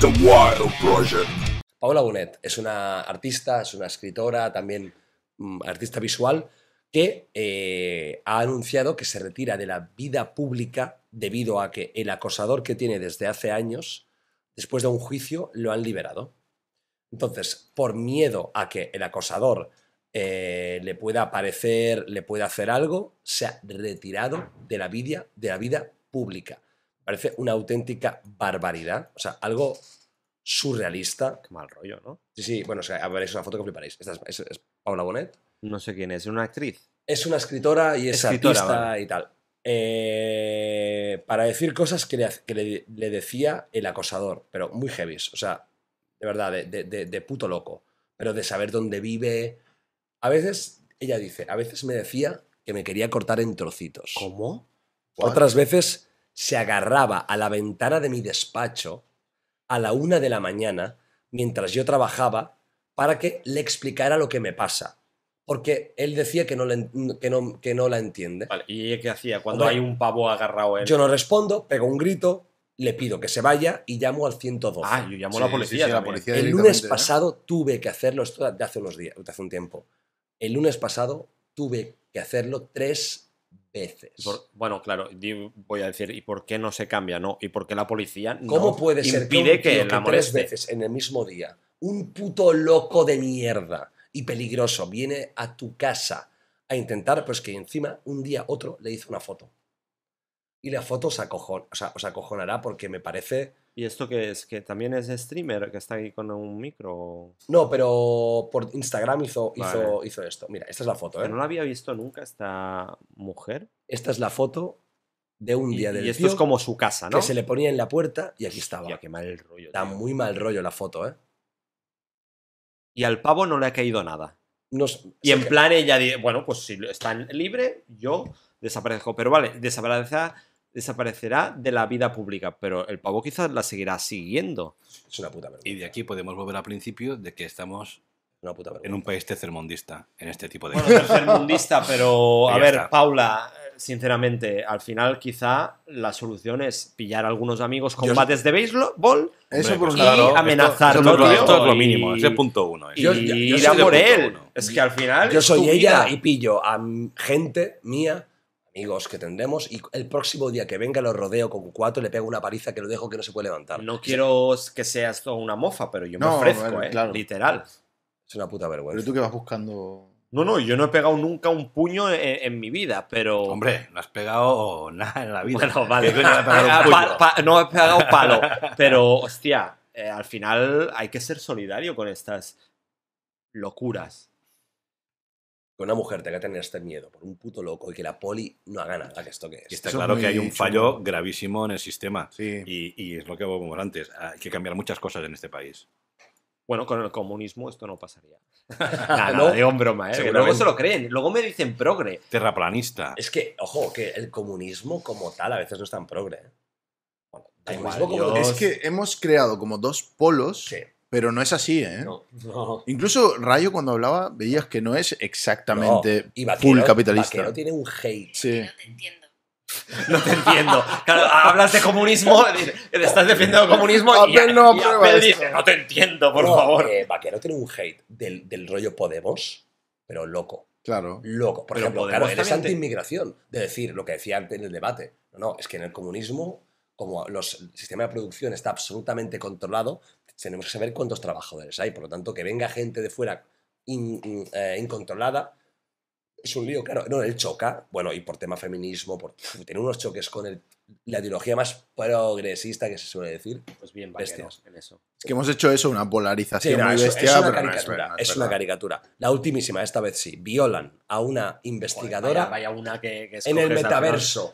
The Paola Bonet es una artista, es una escritora, también mm, artista visual, que eh, ha anunciado que se retira de la vida pública debido a que el acosador que tiene desde hace años, después de un juicio, lo han liberado. Entonces, por miedo a que el acosador eh, le pueda aparecer, le pueda hacer algo, se ha retirado de la vida, de la vida pública. Parece una auténtica barbaridad. O sea, algo surrealista. Qué mal rollo, ¿no? Sí, sí, bueno, o sea, una foto que fliparéis. Esta es, Paula Bonet. No sé quién es, ¿es una actriz? Es una escritora y es artista y tal. Eh, para decir cosas que, le, decía el acosador, pero muy heavy, o sea, de verdad, de, puto loco, pero de saber dónde vive. A veces, ella dice, a veces me decía que me quería cortar en trocitos. ¿Cómo? Otras veces se agarraba a la ventana de mi despacho a la una de la mañana mientras yo trabajaba para que le explicara lo que me pasa. Porque él decía que no, que no, la entiende. ¿Y qué hacía cuando hay un pavo agarrado él? Yo no respondo, pego un grito, le pido que se vaya y llamo al 112. Ah, yo llamo a la policía. el lunes pasado tuve que hacerlo, esto de hace unos días, hace un tiempo. El lunes pasado tuve que hacerlo tres veces. bueno, claro, voy a decir, ¿y por qué no se cambia? No, ¿y por qué la policía no ¿Cómo puede ser que, un que, tres veces en el mismo día, un puto loco de mierda y peligroso viene a tu casa a intentar, pues que encima un día otro le hizo una foto. Y la foto se o os acojonará porque me parece ¿Y esto qué es? ¿Que también es streamer que está ahí con un micro? No, pero por Instagram hizo, hizo, hizo esto. Mira, esta es la foto. ¿eh? no la había visto nunca esta mujer. Esta es la foto de un día del Y esto es como su casa, ¿no? Que se le ponía en la puerta y aquí estaba. qué mal rollo. da muy mal rollo la foto, ¿eh? Y al pavo no le ha caído nada. y en plan ella bueno, pues si está libre, yo desaparezco. Pero vale, desaparece desaparecerá de la vida pública, pero el pavo quizás la seguirá siguiendo. Es una puta verdad. Y de aquí podemos volver al principio de que estamos en un país tercermundista, en este tipo de... Bueno, tercermundista, pero a ver, Paula, sinceramente, al final quizá la solución es pillar a algunos amigos combates de béisbol pues y claro, es lo mínimo, es el punto uno. Eh. Y, ir a por él. Es que al final... Yo soy ella y pillo a gente mía amigos que tendremos y el próximo día que venga lo rodeo con cuatro, le pego una paliza que lo dejo que no se puede levantar. No quiero que seas una mofa, pero yo me no, ofrezco, eh, literal. Es una puta vergüenza. Pero tú que vas buscando... No, no, yo no he pegado nunca un puño e-, e-, en, mi vida, pero. Hombre, no has pegado nada en la vida. no, has ah, pegado palo. Pero, hostia, eh, al final hay que ser solidario con estas locuras que una mujer tenga que tener este miedo por un puto loco y que la poli no haga nada que esto que es. Y está claro que hay un fallo gravísimo en el sistema. Y, es lo que hablamos antes. Hay que cambiar muchas cosas en este país. Bueno, con el comunismo esto no pasaría. Nada, no, de broma, ¿eh? Luego se lo creen. Luego me dicen progre. Terraplanista. Es que, ojo, que el comunismo como tal a veces no es tan progre. ¿eh? Es que hemos creado como dos polos. Sí pero no es así, ¿eh? No, Incluso Rayo cuando hablaba veías que no es exactamente full capitalista. No tiene un hate. No te entiendo. No te entiendo. Claro, hablas de comunismo, estás defendiendo el comunismo y, él no, dice, no te entiendo, por favor. Que eh, Vaquero tiene un hate del, del rollo Podemos, pero loco. Claro. Loco. Por ejemplo, Podemos anti-inmigración. De decir lo que decía antes en el debate. No, no, es que en el comunismo como el sistema de producción está absolutamente controlado, tenemos que saber cuántos trabajadores hay. Por lo tanto, que venga gente de fuera eh, incontrolada es un lío, claro. No, él choca, bueno, y por tema feminismo, por tiene unos choques con la ideología más progresista que se suele decir. Pues bien, bestias. en Es que hemos hecho eso, una polarización muy bestia, es, una caricatura, es, una caricatura. La ultimísima, esta vez sí, violan a una investigadora vaya, una que, que en el metaverso.